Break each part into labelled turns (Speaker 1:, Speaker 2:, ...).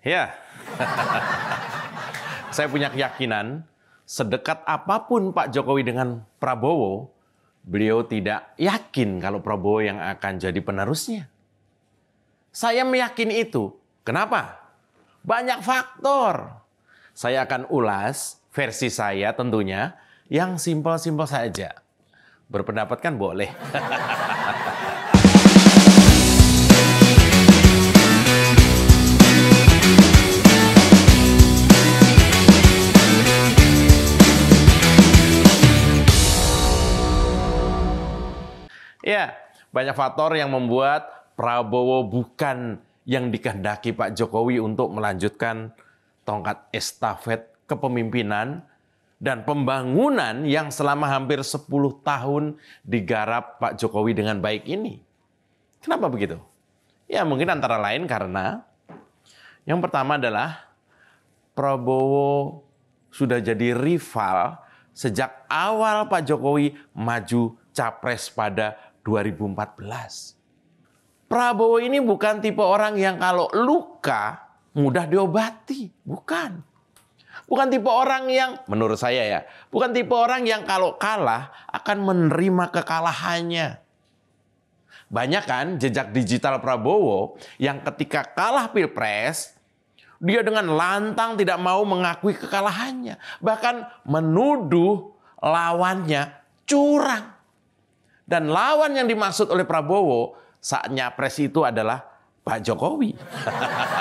Speaker 1: Ya. Saya punya keyakinan sedekat apapun Pak Jokowi dengan Prabowo, beliau tidak yakin kalau Prabowo yang akan jadi penerusnya. Saya meyakini itu. Kenapa? Banyak faktor. Saya akan ulas versi saya tentunya yang simpel-simpel saja. Berpendapat kan boleh. Ya, banyak faktor yang membuat Prabowo bukan yang dikehendaki Pak Jokowi untuk melanjutkan tongkat estafet kepemimpinan dan pembangunan yang selama hampir 10 tahun digarap Pak Jokowi dengan baik ini. Kenapa begitu? Ya mungkin antara lain karena yang pertama adalah Prabowo sudah jadi rival sejak awal Pak Jokowi maju capres pada 2014. Prabowo ini bukan tipe orang yang kalau luka mudah diobati, bukan. Bukan tipe orang yang menurut saya ya, bukan tipe orang yang kalau kalah akan menerima kekalahannya. Banyak kan jejak digital Prabowo yang ketika kalah Pilpres, dia dengan lantang tidak mau mengakui kekalahannya, bahkan menuduh lawannya curang. Dan lawan yang dimaksud oleh Prabowo saat nyapres itu adalah Pak Jokowi.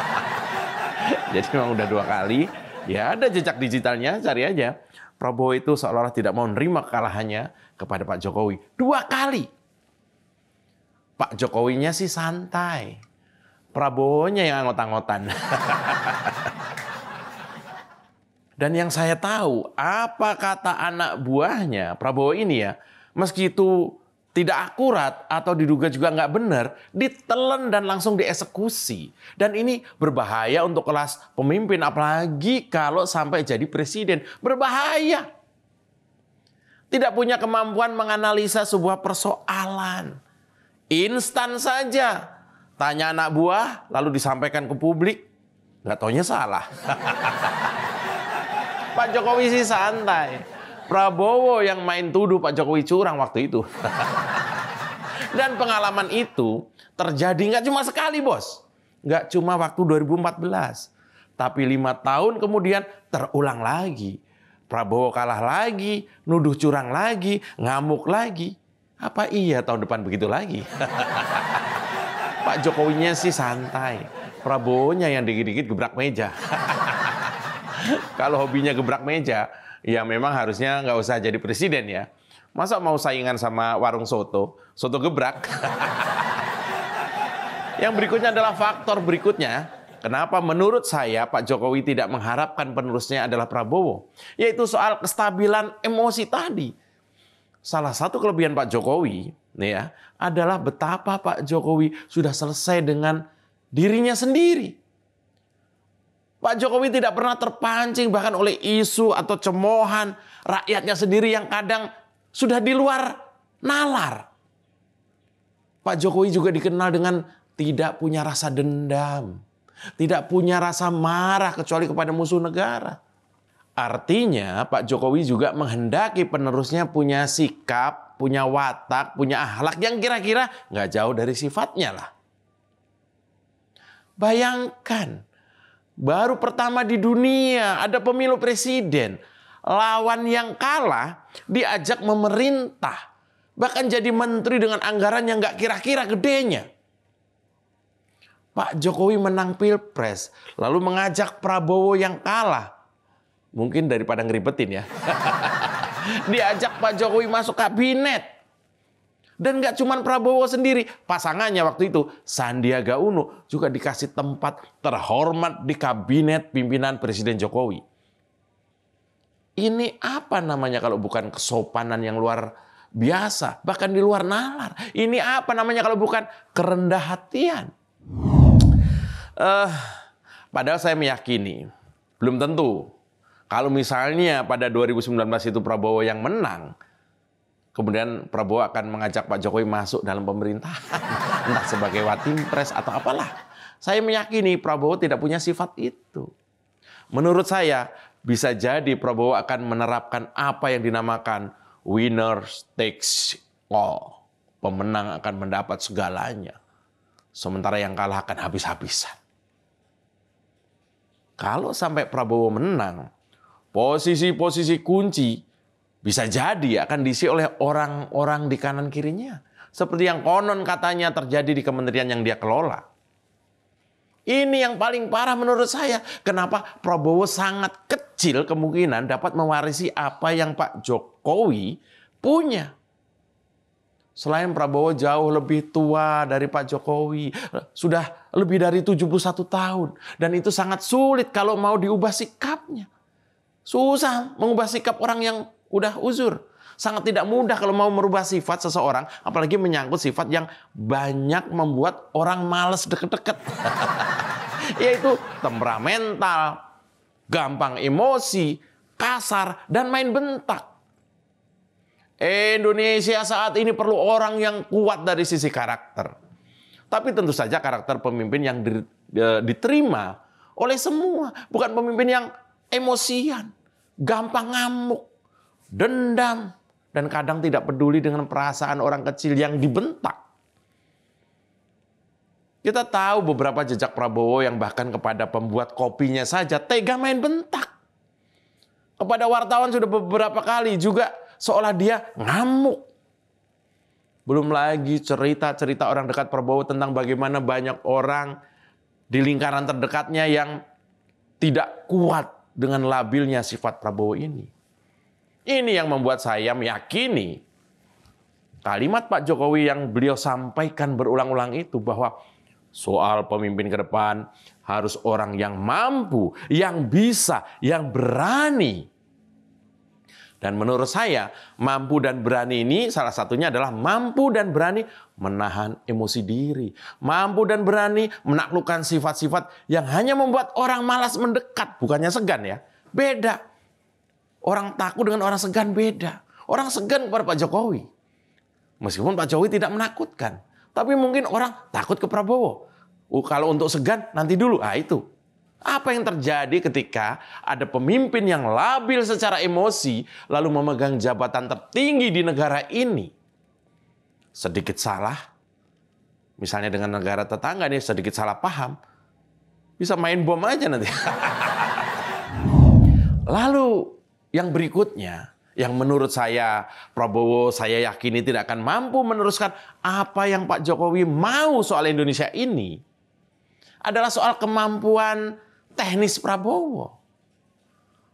Speaker 1: Jadi memang udah dua kali. Ya ada jejak digitalnya, cari aja. Prabowo itu seolah-olah tidak mau nerima kekalahannya kepada Pak Jokowi. Dua kali. Pak Jokowinya sih santai. Prabowo-nya yang anggot ngotan Dan yang saya tahu, apa kata anak buahnya Prabowo ini ya, meski itu tidak akurat atau diduga juga nggak benar, ditelan dan langsung dieksekusi. Dan ini berbahaya untuk kelas pemimpin, apalagi kalau sampai jadi presiden. Berbahaya. Tidak punya kemampuan menganalisa sebuah persoalan. Instan saja. Tanya anak buah, lalu disampaikan ke publik. Nggak taunya salah. Pak Jokowi sih santai. Prabowo yang main tuduh Pak Jokowi curang waktu itu. Dan pengalaman itu terjadi nggak cuma sekali bos. Nggak cuma waktu 2014. Tapi lima tahun kemudian terulang lagi. Prabowo kalah lagi, nuduh curang lagi, ngamuk lagi. Apa iya tahun depan begitu lagi? Pak Jokowinya sih santai. Prabowo-nya yang dikit-dikit gebrak meja. Kalau hobinya gebrak meja, ya memang harusnya nggak usah jadi presiden ya. Masa mau saingan sama warung soto, soto gebrak? Yang berikutnya adalah faktor berikutnya. Kenapa menurut saya Pak Jokowi tidak mengharapkan penerusnya adalah Prabowo? Yaitu soal kestabilan emosi tadi. Salah satu kelebihan Pak Jokowi nih ya adalah betapa Pak Jokowi sudah selesai dengan dirinya sendiri. Pak Jokowi tidak pernah terpancing bahkan oleh isu atau cemohan rakyatnya sendiri yang kadang sudah di luar nalar. Pak Jokowi juga dikenal dengan tidak punya rasa dendam, tidak punya rasa marah kecuali kepada musuh negara. Artinya Pak Jokowi juga menghendaki penerusnya punya sikap, punya watak, punya ahlak yang kira-kira nggak jauh dari sifatnya lah. Bayangkan, Baru pertama di dunia ada pemilu presiden. Lawan yang kalah diajak memerintah. Bahkan jadi menteri dengan anggaran yang gak kira-kira gedenya. Pak Jokowi menang pilpres. Lalu mengajak Prabowo yang kalah. Mungkin daripada ngeribetin ya. diajak Pak Jokowi masuk kabinet dan gak cuma Prabowo sendiri, pasangannya waktu itu Sandiaga Uno juga dikasih tempat terhormat di kabinet pimpinan Presiden Jokowi. Ini apa namanya kalau bukan kesopanan yang luar biasa, bahkan di luar nalar. Ini apa namanya kalau bukan kerendah hatian. Uh, padahal saya meyakini, belum tentu kalau misalnya pada 2019 itu Prabowo yang menang, kemudian Prabowo akan mengajak Pak Jokowi masuk dalam pemerintahan, entah sebagai watim pres atau apalah. Saya meyakini Prabowo tidak punya sifat itu. Menurut saya, bisa jadi Prabowo akan menerapkan apa yang dinamakan winner takes all. Pemenang akan mendapat segalanya. Sementara yang kalah akan habis-habisan. Kalau sampai Prabowo menang, posisi-posisi kunci bisa jadi akan diisi oleh orang-orang di kanan kirinya. Seperti yang konon katanya terjadi di kementerian yang dia kelola. Ini yang paling parah menurut saya. Kenapa Prabowo sangat kecil kemungkinan dapat mewarisi apa yang Pak Jokowi punya. Selain Prabowo jauh lebih tua dari Pak Jokowi, sudah lebih dari 71 tahun. Dan itu sangat sulit kalau mau diubah sikapnya. Susah mengubah sikap orang yang Udah uzur. Sangat tidak mudah kalau mau merubah sifat seseorang, apalagi menyangkut sifat yang banyak membuat orang males deket-deket. Yaitu temperamental, gampang emosi, kasar, dan main bentak. Indonesia saat ini perlu orang yang kuat dari sisi karakter. Tapi tentu saja karakter pemimpin yang e, diterima oleh semua, bukan pemimpin yang emosian, gampang ngamuk, dendam, dan kadang tidak peduli dengan perasaan orang kecil yang dibentak. Kita tahu beberapa jejak Prabowo yang bahkan kepada pembuat kopinya saja tega main bentak. Kepada wartawan sudah beberapa kali juga seolah dia ngamuk. Belum lagi cerita-cerita orang dekat Prabowo tentang bagaimana banyak orang di lingkaran terdekatnya yang tidak kuat dengan labilnya sifat Prabowo ini. Ini yang membuat saya meyakini kalimat Pak Jokowi yang beliau sampaikan berulang-ulang itu bahwa soal pemimpin ke depan harus orang yang mampu, yang bisa, yang berani. Dan menurut saya, mampu dan berani ini salah satunya adalah mampu dan berani menahan emosi diri, mampu dan berani menaklukkan sifat-sifat yang hanya membuat orang malas mendekat, bukannya segan ya. Beda. Orang takut dengan orang segan beda. Orang segan kepada Pak Jokowi. Meskipun Pak Jokowi tidak menakutkan. Tapi mungkin orang takut ke Prabowo. Uh, kalau untuk segan, nanti dulu. Ah itu. Apa yang terjadi ketika ada pemimpin yang labil secara emosi lalu memegang jabatan tertinggi di negara ini? Sedikit salah, misalnya dengan negara tetangga nih sedikit salah paham, bisa main bom aja nanti. lalu yang berikutnya yang menurut saya Prabowo saya yakini tidak akan mampu meneruskan apa yang Pak Jokowi mau soal Indonesia ini adalah soal kemampuan teknis Prabowo.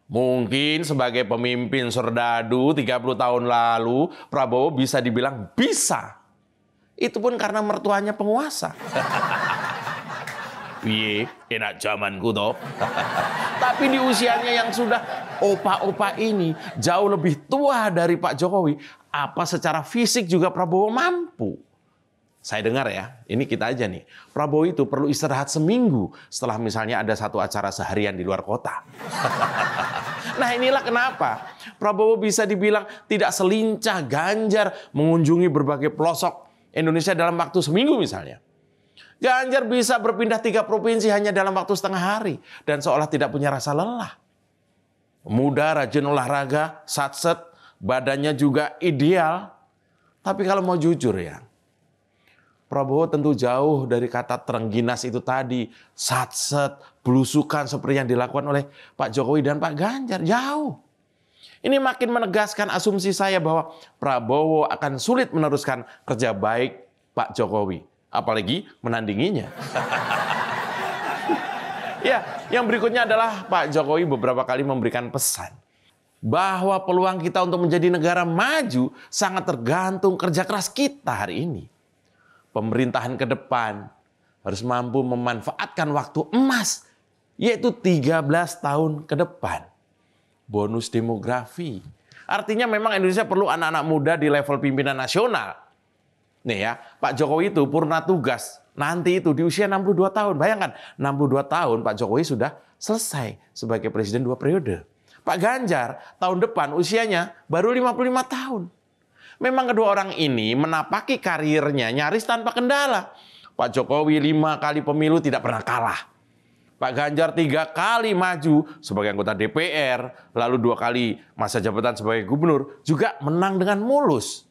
Speaker 1: Mungkin sebagai pemimpin serdadu 30 tahun lalu Prabowo bisa dibilang bisa. Itu pun karena mertuanya penguasa. Piye, enak zamanku toh. Tapi di usianya yang sudah opa-opa ini jauh lebih tua dari Pak Jokowi, apa secara fisik juga Prabowo mampu? Saya dengar ya, ini kita aja nih. Prabowo itu perlu istirahat seminggu setelah misalnya ada satu acara seharian di luar kota. nah inilah kenapa Prabowo bisa dibilang tidak selincah Ganjar mengunjungi berbagai pelosok Indonesia dalam waktu seminggu misalnya. Ganjar bisa berpindah tiga provinsi hanya dalam waktu setengah hari dan seolah tidak punya rasa lelah muda, rajin olahraga, satset, badannya juga ideal. Tapi kalau mau jujur ya, Prabowo tentu jauh dari kata terengginas itu tadi, satset, belusukan seperti yang dilakukan oleh Pak Jokowi dan Pak Ganjar. Jauh. Ini makin menegaskan asumsi saya bahwa Prabowo akan sulit meneruskan kerja baik Pak Jokowi, apalagi menandinginya. ya, yang berikutnya adalah Pak Jokowi beberapa kali memberikan pesan bahwa peluang kita untuk menjadi negara maju sangat tergantung kerja keras kita hari ini. Pemerintahan ke depan harus mampu memanfaatkan waktu emas yaitu 13 tahun ke depan. Bonus demografi. Artinya memang Indonesia perlu anak-anak muda di level pimpinan nasional. Nih ya, Pak Jokowi itu purna tugas Nanti itu di usia 62 tahun. Bayangkan, 62 tahun Pak Jokowi sudah selesai sebagai presiden dua periode. Pak Ganjar tahun depan usianya baru 55 tahun. Memang kedua orang ini menapaki karirnya nyaris tanpa kendala. Pak Jokowi lima kali pemilu tidak pernah kalah. Pak Ganjar tiga kali maju sebagai anggota DPR, lalu dua kali masa jabatan sebagai gubernur, juga menang dengan mulus.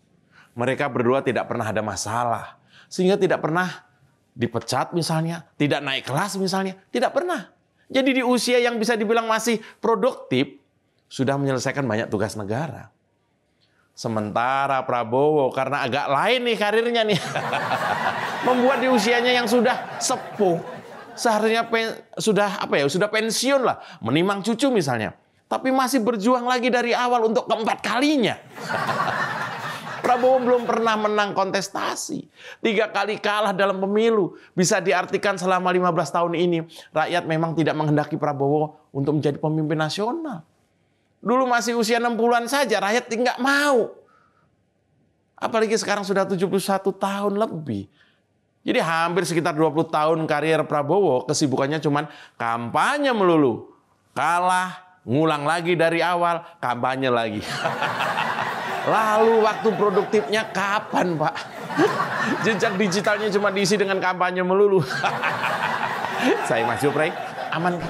Speaker 1: Mereka berdua tidak pernah ada masalah, sehingga tidak pernah dipecat misalnya, tidak naik kelas misalnya, tidak pernah. Jadi di usia yang bisa dibilang masih produktif, sudah menyelesaikan banyak tugas negara. Sementara Prabowo karena agak lain nih karirnya nih. Membuat di usianya yang sudah sepuh. Seharusnya pen, sudah apa ya, sudah pensiun lah, menimang cucu misalnya. Tapi masih berjuang lagi dari awal untuk keempat kalinya. Prabowo belum pernah menang kontestasi. Tiga kali kalah dalam pemilu. Bisa diartikan selama 15 tahun ini, rakyat memang tidak menghendaki Prabowo untuk menjadi pemimpin nasional. Dulu masih usia 60-an saja, rakyat tidak mau. Apalagi sekarang sudah 71 tahun lebih. Jadi hampir sekitar 20 tahun karir Prabowo kesibukannya cuma kampanye melulu. Kalah, ngulang lagi dari awal, kampanye lagi. Lalu waktu produktifnya kapan Pak? Jejak digitalnya cuma diisi dengan kampanye melulu. Saya Mas Jopre, aman.